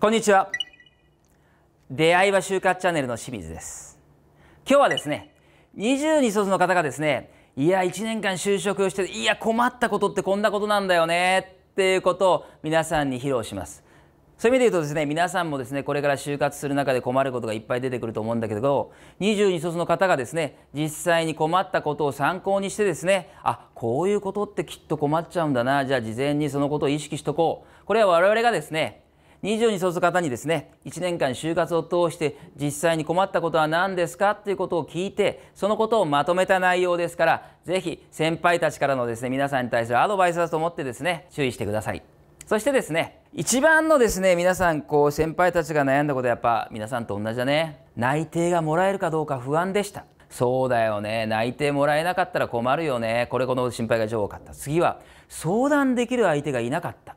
こんにちは出会いは就活チャンネルの清水です今日はですね22卒の方がですねいや1年間就職していや困ったことってこんなことなんだよねっていうことを皆さんに披露しますそういう意味で言うとですね皆さんもですねこれから就活する中で困ることがいっぱい出てくると思うんだけど22卒の方がですね実際に困ったことを参考にしてですねあこういうことってきっと困っちゃうんだなじゃあ事前にそのことを意識しとこうこれは我々がですね2 2に沿す方にですね1年間就活を通して実際に困ったことは何ですかということを聞いてそのことをまとめた内容ですから是非先輩たちからのですね皆さんに対するアドバイスだと思ってですね注意してください。そしてですね一番のですね皆さんこう先輩たちが悩んだことはやっぱ皆さんと同じだね内定がもらえるかどうか不安でしたそうだよね内定もらえなかったら困るよねこれこの心配が超多かった次は相談できる相手がいなかった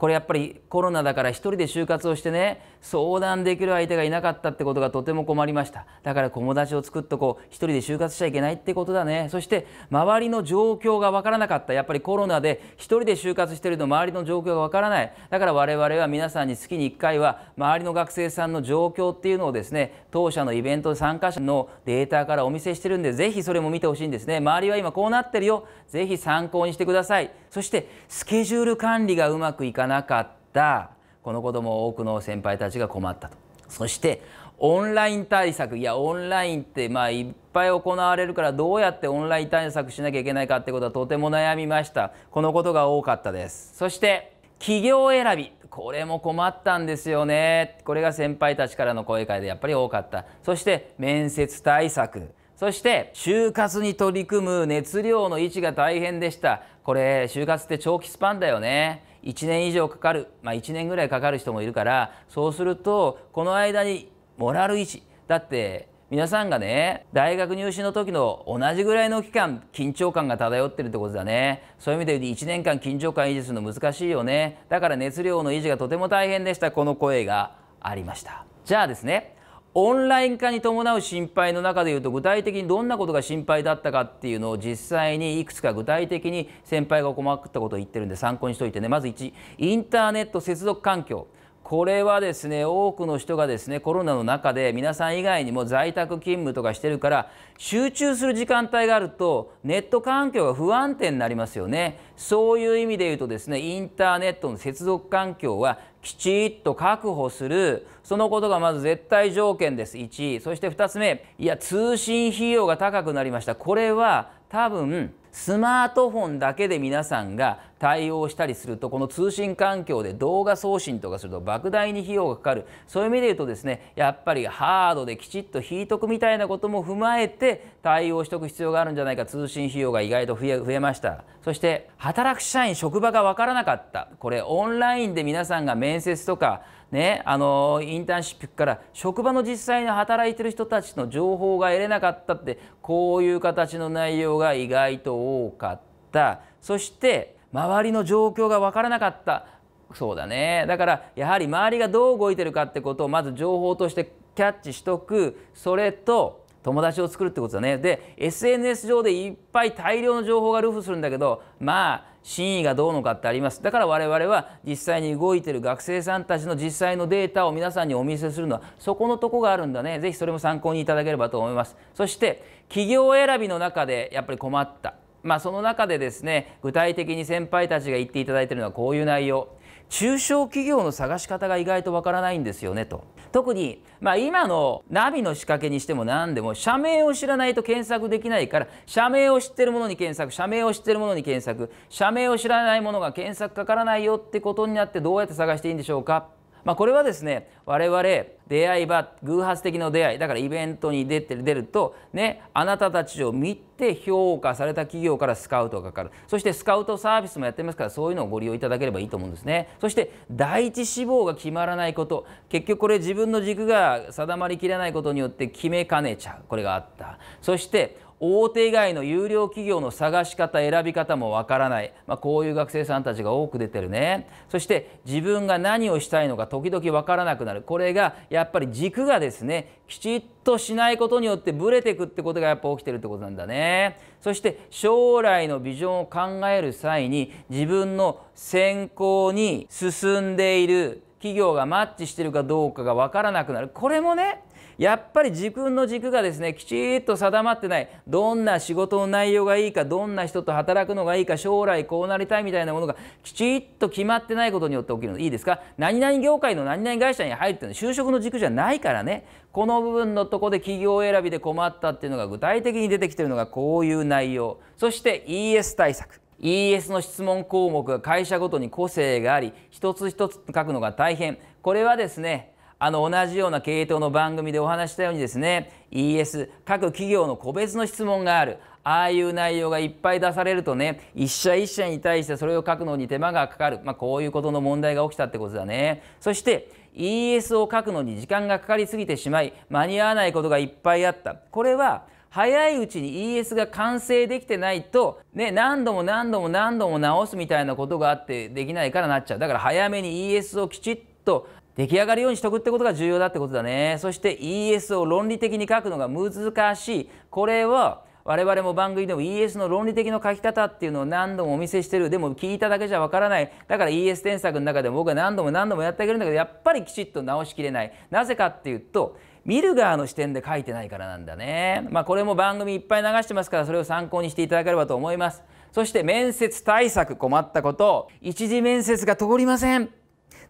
これやっぱりコロナだから一人で就活をしてね相談できる相手がいなかったってことがとても困りましただから友達を作っとこう一人で就活しちゃいけないってことだねそして周りの状況が分からなかったやっぱりコロナで一人で就活してると周りの状況が分からないだから我々は皆さんに月に1回は周りの学生さんの状況っていうのをですね当社のイベント参加者のデータからお見せしてるんでぜひそれも見てほしいんですね周りは今こうなってるよぜひ参考にしてくださいそしてスケジュール管理がうまくいかないなかったこのことも多くの先輩たちが困ったとそしてオンライン対策いやオンラインってまあいっぱい行われるからどうやってオンライン対策しなきゃいけないかってことはとても悩みましたこのことが多かったですそして企業選びこれも困ったんですよねこれが先輩たちからの声会でやっぱり多かったそして面接対策そして就活に取り組む熱量の位置が大変でしたこれ就活って長期スパンだよね1年以上かかる、まあ、1年ぐらいかかる人もいるからそうするとこの間にモラル維持だって皆さんがね大学入試の時の同じぐらいの期間緊張感が漂ってるってことだねそういう意味で言うと1年間緊張感維持するの難しいよねだから熱量の維持がとても大変でしたこの声がありましたじゃあですねオンライン化に伴う心配の中でいうと具体的にどんなことが心配だったかっていうのを実際にいくつか具体的に先輩が困ったことを言ってるんで参考にしておいてねまず1インターネット接続環境これはですね多くの人がですねコロナの中で皆さん以外にも在宅勤務とかしてるから集中する時間帯があるとネット環境が不安定になりますよねそういう意味で言うとですねインターネットの接続環境はきちっと確保するそのことがまず絶対条件です1そして2つ目いや通信費用が高くなりましたこれは多分スマートフォンだけで皆さんが対応したりするとこの通信環境で動画送信とかすると莫大に費用がかかるそういう意味で言うとですねやっぱりハードできちっと引いとくみたいなことも踏まえて対応しておく必要があるんじゃないか通信費用が意外と増えましたそして働く社員職場が分からなかったこれオンラインで皆さんが面接とかね、あのインターンシップから職場の実際に働いてる人たちの情報が得れなかったってこういう形の内容が意外と多かったそして周りの状況が分からなかったそうだねだからやはり周りがどう動いてるかってことをまず情報としてキャッチしとくそれと友達を作るってことだねで SNS 上でいっぱい大量の情報がルフするんだけどまあ真意がどうのかってありますだから我々は実際に動いてる学生さんたちの実際のデータを皆さんにお見せするのはそこのとこがあるんだね是非それも参考にいただければと思いますそして企業選びの中でやっぱり困ったまあその中でですね具体的に先輩たちが言っていただいてるのはこういう内容中小企業の探し方が意外とわからないんですよねと特に、まあ、今のナビの仕掛けにしても何でも社名を知らないと検索できないから社名を知ってるものに検索社名を知ってるものに検索社名を知らないものが検索かからないよってことになってどうやって探していいんでしょうかまあ、これはですね我々出会いは偶発的な出会いだからイベントに出て出ると、ね、あなたたちを見て評価された企業からスカウトがかかるそしてスカウトサービスもやってますからそういうのをご利用いただければいいと思うんですねそして第一志望が決まらないこと結局これ自分の軸が定まりきれないことによって決めかねちゃうこれがあったそして大手以外の有料企業の探し方選び方もわからない、まあ、こういう学生さんたちが多く出てるねそして自分が何をしたいのか時々わからなくなるこれがやっぱり軸がですねきちっとしないことによってブレていくってことがやっぱ起きてるってことなんだねそして将来のビジョンを考える際に自分の先行に進んでいる企業がマッチしてるかどうかが分からなくなるこれもねやっぱり自分の軸がですねきちっと定まってないどんな仕事の内容がいいかどんな人と働くのがいいか将来こうなりたいみたいなものがきちっと決まってないことによって起きるのいいですか何々業界の何々会社に入るっていうのは就職の軸じゃないからねこの部分のとこで企業選びで困ったっていうのが具体的に出てきてるのがこういう内容そして ES 対策 ES の質問項目が会社ごとに個性があり一つ一つ書くのが大変これはですねあの同じような系統の番組でお話したようにですね ES 各企業の個別の質問があるああいう内容がいっぱい出されるとね一社一社に対してそれを書くのに手間がかかる、まあ、こういうことの問題が起きたってことだね。そして ES を書くのに時間がかかりすぎてしまい間に合わないことがいっぱいあったこれは早いうちに ES が完成できてないと、ね、何度も何度も何度も直すみたいなことがあってできないからなっちゃうだから早めに ES をきちっと出来上がるようにしとくってことが重要だってことだねそして ES を論理的に書くのが難しいこれは我々も番組でも ES の論理的な書き方っていうのを何度もお見せしてるでも聞いただけじゃわからないだから ES 添削の中でも僕は何度も何度もやってあげるんだけどやっぱりきちっと直しきれないなぜかっていうと見る側の視点で書いてないからなんだねまあこれも番組いっぱい流してますからそれを参考にしていただければと思いますそして面接対策困ったこと一次面接が通りません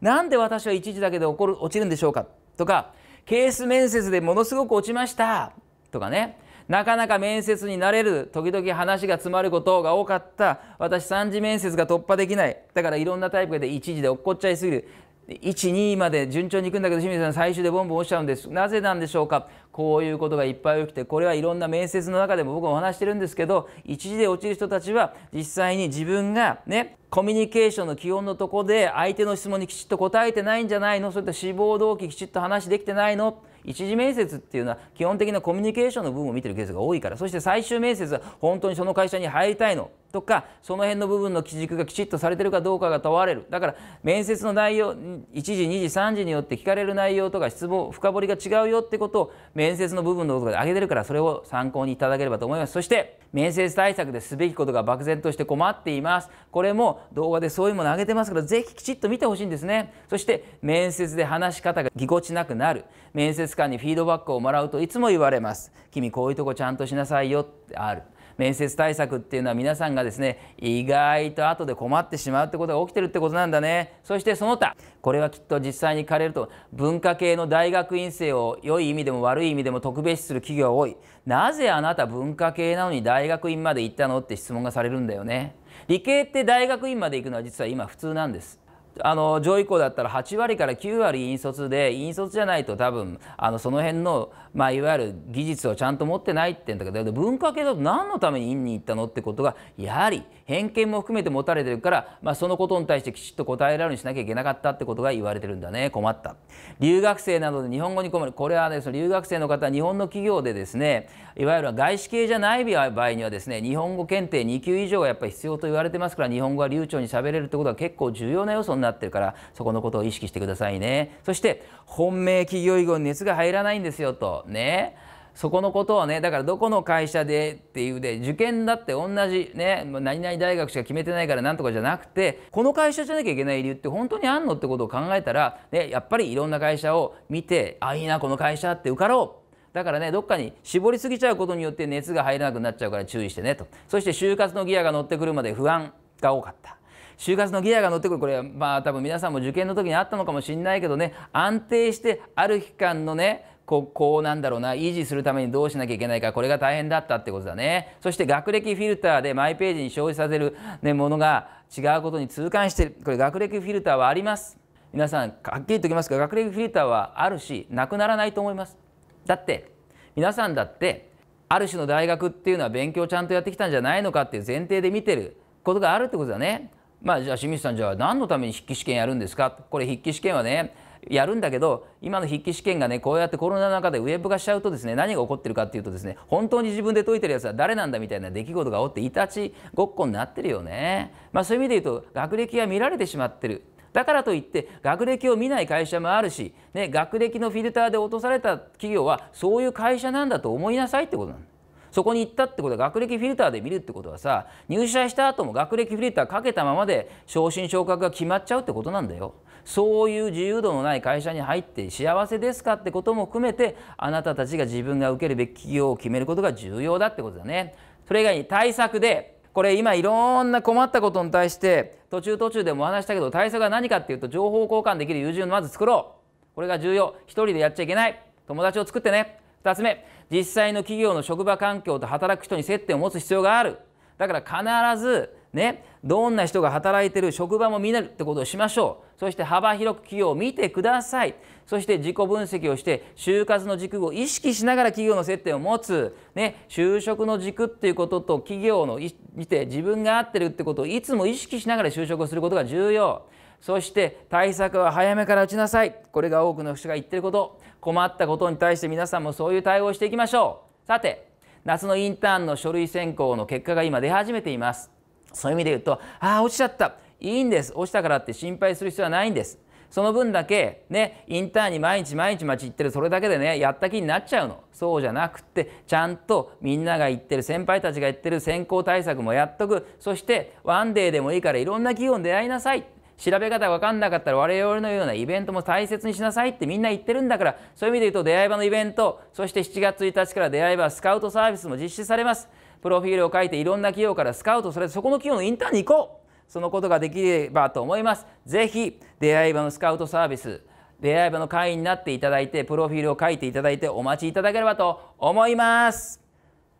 なんで私は一時だけで起こる落ちるんでしょうかとかケース面接でものすごく落ちましたとかねなかなか面接になれる時々話が詰まることが多かった私3次面接が突破できないだからいろんなタイプで一時で落っこっちゃいすぎる12まで順調にいくんだけど清水さん最終でボンボン落ちちゃうんですなぜなんでしょうかこういうことがいっぱい起きてこれはいろんな面接の中でも僕もお話してるんですけど一時で落ちる人たちは実際に自分がねコミュニケーションの基本のとこで相手の質問にきちっと答えてないんじゃないのそれと志望動機きちっと話できてないの一次面接っていうのは基本的なコミュニケーションの部分を見てるケースが多いからそして最終面接は本当にその会社に入りたいのとかその辺の部分の基軸がきちっとされてるかどうかが問われるだから面接の内容1時2時3時によって聞かれる内容とか質問深掘りが違うよってことを面接の部分のことで挙げてるからそれを参考にいただければと思いますそして面接対策ですべきことが漠然として困っていますこれも動画でそういうものを上げてますからぜひきちっと見てほしいんですねそして面接で話し方がぎこちなくなる面接官にフィードバックをもらうといつも言われます君こういうとこちゃんとしなさいよってある面接対策っていうのは皆さんがですね意外と後で困ってしまうってことが起きてるってことなんだねそしてその他これはきっと実際に行かれると文化系の大学院生を良い意味でも悪い意味でも特別視する企業が多いなぜあなた文化系なのに大学院まで行ったのって質問がされるんだよね理系って大学院まで行くのは実は今普通なんですあの上位校だったら8割から9割引率で引率じゃないと多分あのその辺の、まあ、いわゆる技術をちゃんと持ってないってんだけど文化系だと何のために院に行ったのってことがやはり偏見も含めて持たれてるから、まあ、そのことに対してきちっと答えられるようにしなきゃいけなかったってことが言われてるんだね困った留学生などで日本語に困るこれはねその留学生の方は日本の企業でですねいわゆる外資系じゃない場合にはですね日本語検定2級以上がやっぱり必要と言われてますから日本語は流暢に喋れるってことは結構重要な要素にになってるからそこのことを意識してくださいねそして本命企業以後に熱が入らないんですよとねそこのことはねだからどこの会社でっていうで受験だって同じね何々大学しか決めてないからなんとかじゃなくてこの会社じゃなきゃいけない理由って本当にあんのってことを考えたら、ね、やっぱりいろんな会社を見てあいいなこの会社って受かろうだからねどっかに絞りすぎちゃうことによって熱が入らなくなっちゃうから注意してねとそして就活のギアが乗ってくるまで不安が多かった就活のギアが乗ってくるこれはまあ多分皆さんも受験の時にあったのかもしれないけどね安定してある期間のねこうこうなんだろうな維持するためにどうしなきゃいけないかこれが大変だったってことだねそして学歴フィルターでマイページに表示させる、ね、ものが違うことに痛感してるこれ学歴フィルターはあります皆さんはっきり言っておきますが学歴フィルターはあるしなくならないと思いますだって皆さんだってある種の大学っていうのは勉強ちゃんとやってきたんじゃないのかっていう前提で見てることがあるってことだねまあじゃあ清水さんじゃあ何のために筆記試験やるんですかこれ筆記試験はねやるんだけど今の筆記試験がねこうやってコロナの中でウェブ化しちゃうとですね何が起こってるかっていうとですね本当に自分で解いてるやつは誰なんだみたいな出来事が起っていたちごっこになってるよね。まあ、そういう意味で言うと学歴は見られてしまってるだからといって学歴を見ない会社もあるし、ね、学歴のフィルターで落とされた企業はそういう会社なんだと思いなさいってことなんだ。そこに行ったってことは学歴フィルターで見るってことはさ入社した後も学歴フィルターかけたままで昇進昇格が決まっちゃうってことなんだよ。そういう自由度のない会社に入って幸せですかってことも含めてあなたたちが自分が受けるべき企業を決めることが重要だってことだね。それ以外に対策でこれ今いろんな困ったことに対して途中途中でもお話したけど対策は何かっていうと情報交換できる友人をまず作ろうこれが重要1人でやっちゃいけない友達を作ってね2つ目実際の企業の職場環境と働く人に接点を持つ必要があるだから必ずねどんな人が働いてる職場も見れるってことをしましょうそして幅広く企業を見てくださいそして自己分析をして就活の軸を意識しながら企業の接点を持つ、ね、就職の軸っていうことと企業のいて自分が合ってるってことをいつも意識しながら就職をすることが重要そして対策は早めから打ちなさいこれが多くの人が言ってること困ったことに対して皆さんもそういう対応をしていきましょうさて夏のインターンの書類選考の結果が今出始めていますそういう意味で言うとああ落ちちゃったいいんです落ちたからって心配する必要はないんですその分だけねインターンに毎日毎日待ち行ってるそれだけでねやった気になっちゃうのそうじゃなくってちゃんとみんなが言ってる先輩たちが言ってる選考対策もやっとくそしてワンデーでもいいからいろんな企業に出会いなさい調べ方分かんなかったら我々のようなイベントも大切にしなさいってみんな言ってるんだからそういう意味で言うと出会い場のイベントそして7月1日から出会い場スカウトサービスも実施されますプロフィールを書いていろんな企業からスカウトされてそこの企業のインターンに行こうそのことができればと思います是非出会い場のスカウトサービス出会い場の会員になっていただいてプロフィールを書いていただいてお待ちいただければと思います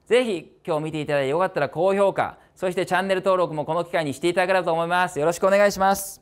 是非今日見ていただいてよかったら高評価そしてチャンネル登録もこの機会にしていただければと思いますよろしくお願いします